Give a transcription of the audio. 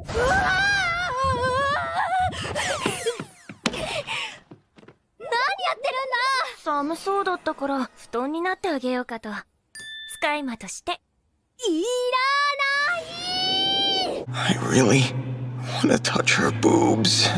っ何やてるんだ寒そうだったから布団になってあげようかと使い魔としていらない I really wanna touch her boobs